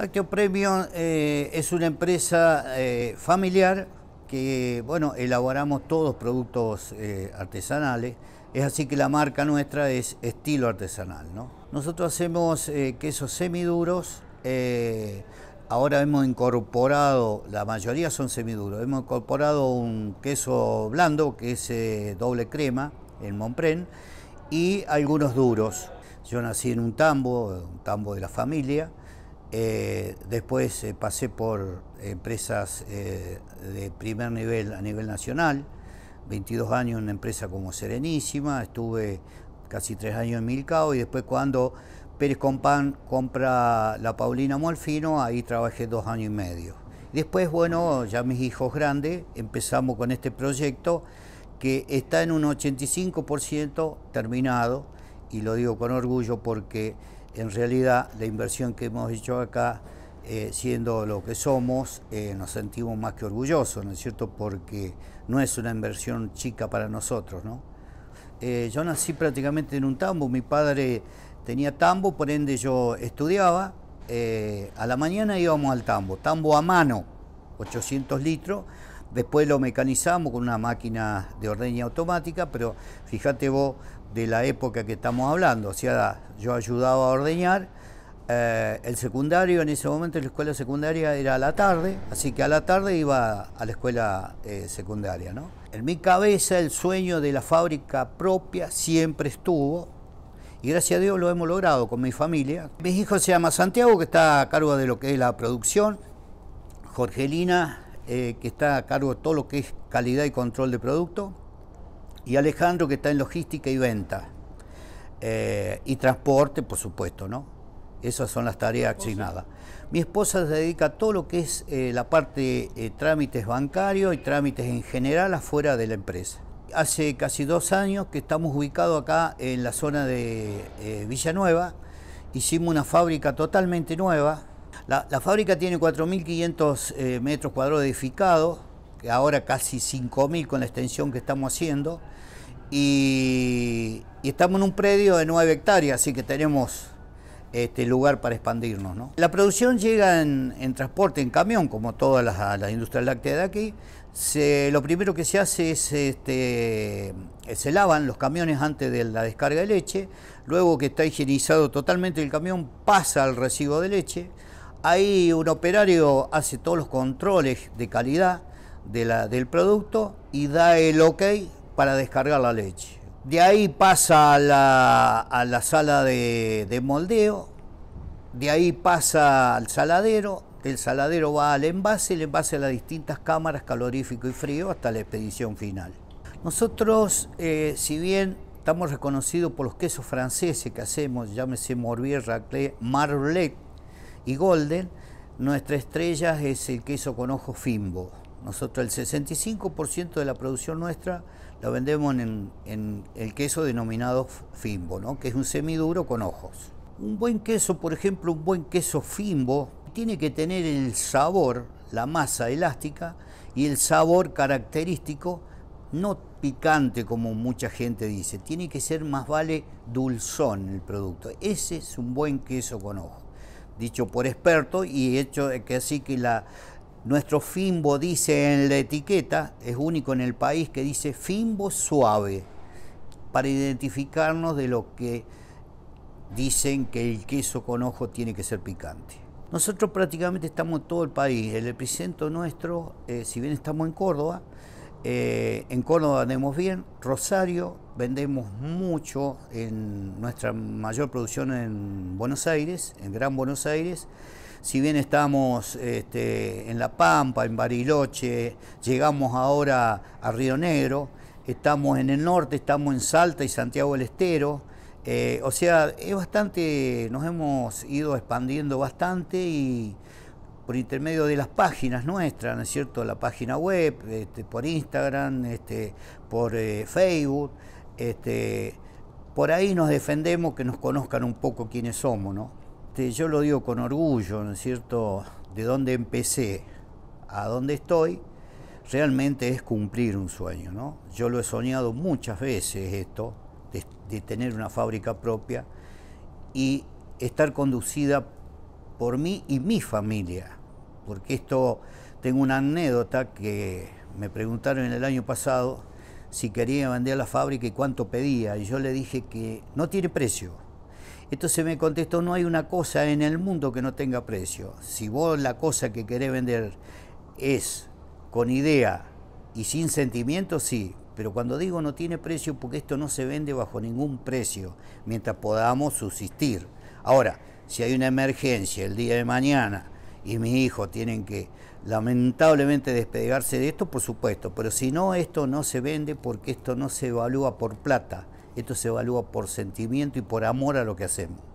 Actio Premium eh, es una empresa eh, familiar que, bueno, elaboramos todos productos eh, artesanales. Es así que la marca nuestra es estilo artesanal, ¿no? Nosotros hacemos quesos semiduros. ahora hemos incorporado, la mayoría son semiduros, hemos incorporado un queso blando, que es doble crema, en Montpren, y algunos duros. Yo nací en un tambo, un tambo de la familia, eh, después eh, pasé por empresas eh, de primer nivel a nivel nacional, 22 años en una empresa como Serenísima, estuve casi tres años en Milcao y después cuando Pérez Compán compra la Paulina Molfino, ahí trabajé dos años y medio. Después, bueno, ya mis hijos grandes, empezamos con este proyecto que está en un 85% terminado y lo digo con orgullo porque en realidad la inversión que hemos hecho acá, eh, siendo lo que somos, eh, nos sentimos más que orgullosos, ¿no es cierto? Porque no es una inversión chica para nosotros, ¿no? Eh, yo nací prácticamente en un tambo, mi padre tenía tambo, por ende yo estudiaba, a la mañana íbamos al tambo, tambo a mano, 800 litros, Después lo mecanizamos con una máquina de ordeña automática, pero fíjate vos de la época que estamos hablando. O sea, yo ayudaba a ordeñar. Eh, el secundario, en ese momento la escuela secundaria era a la tarde, así que a la tarde iba a la escuela eh, secundaria. ¿no? En mi cabeza el sueño de la fábrica propia siempre estuvo, y gracias a Dios lo hemos logrado con mi familia. Mis hijos se llama Santiago, que está a cargo de lo que es la producción, Jorgelina eh, que está a cargo de todo lo que es calidad y control de producto, y Alejandro, que está en logística y venta. Eh, y transporte, por supuesto, ¿no? Esas son las tareas asignadas. Mi esposa se dedica a todo lo que es eh, la parte de trámites bancarios y trámites en general afuera de la empresa. Hace casi dos años que estamos ubicados acá en la zona de Villanueva. Hicimos una fábrica totalmente nueva, la, fábrica tiene 4.500 eh, metros cuadrados edificados, ahora casi 5.000 con la extensión que estamos haciendo, y, estamos en un predio de 9 hectáreas, así que tenemos este lugar para expandirnos. La producción llega en, transporte, en camión, como todas las, industrias lácteas de aquí. lo primero que se hace es este, eh, se lavan los camiones antes de la descarga de leche, luego que está higienizado totalmente el camión pasa al recibo de leche, Ahí un operario hace todos los controles de calidad del producto y da el ok para descargar la leche. De ahí pasa a la, sala de, moldeo, de ahí pasa al saladero, el saladero va al envase, el envase a las distintas cámaras calorífico y frío hasta la expedición final. Nosotros, eh, si bien estamos reconocidos por los quesos franceses que hacemos, llámese Morbier, Raclé, Marblec, y Golden, nuestra estrella es el queso con ojos Fimbo. Nosotros el 65% de la producción nuestra la vendemos en, el queso denominado Fimbo, ¿no? que es un semiduro con ojos. Un buen queso, por ejemplo, un buen queso Fimbo, tiene que tener el sabor, la masa elástica y el sabor característico, no picante como mucha gente dice, tiene que ser más vale dulzón el producto. Ese es un buen queso con ojos dicho por expertos, y hecho que así que la, nuestro Fimbo dice en la etiqueta, es único en el país que dice Fimbo suave, para identificarnos de lo que dicen que el queso con ojo tiene que ser picante. Nosotros prácticamente estamos en todo el país, el epicentro nuestro, eh, si bien estamos en Córdoba, eh, en Córdoba vendemos bien, Rosario vendemos mucho, en nuestra mayor producción en Buenos Aires, en Gran Buenos Aires. Si bien estamos este, en La Pampa, en Bariloche, llegamos ahora a Río Negro, estamos en el norte, estamos en Salta y Santiago del Estero. Eh, o sea, es bastante, nos hemos ido expandiendo bastante y por intermedio de las páginas nuestras, ¿no es cierto? La página web, este, por Instagram, este, por eh, Facebook, este, por ahí nos defendemos que nos conozcan un poco quiénes somos, ¿no? yo lo digo con orgullo, ¿no es cierto? De dónde empecé a dónde estoy, realmente es cumplir un sueño, ¿no? Yo lo he soñado muchas veces esto, de tener una fábrica propia y estar conducida por mí y mi familia porque esto, tengo una anécdota que me preguntaron en el año pasado si quería vender la fábrica y cuánto pedía, y yo le dije que no tiene precio. Entonces me contestó, no hay una cosa en el mundo que no tenga precio. Si vos la cosa que querés vender es con idea y sin sentimiento, sí, pero cuando digo no tiene precio, porque esto no se vende bajo ningún precio, mientras podamos subsistir. Ahora, si hay una emergencia el día de mañana, y mi hijo tienen que lamentablemente despegarse de esto, por supuesto, pero si no, esto no se vende porque esto no se evalúa por plata, esto se evalúa por sentimiento y por amor a lo que hacemos.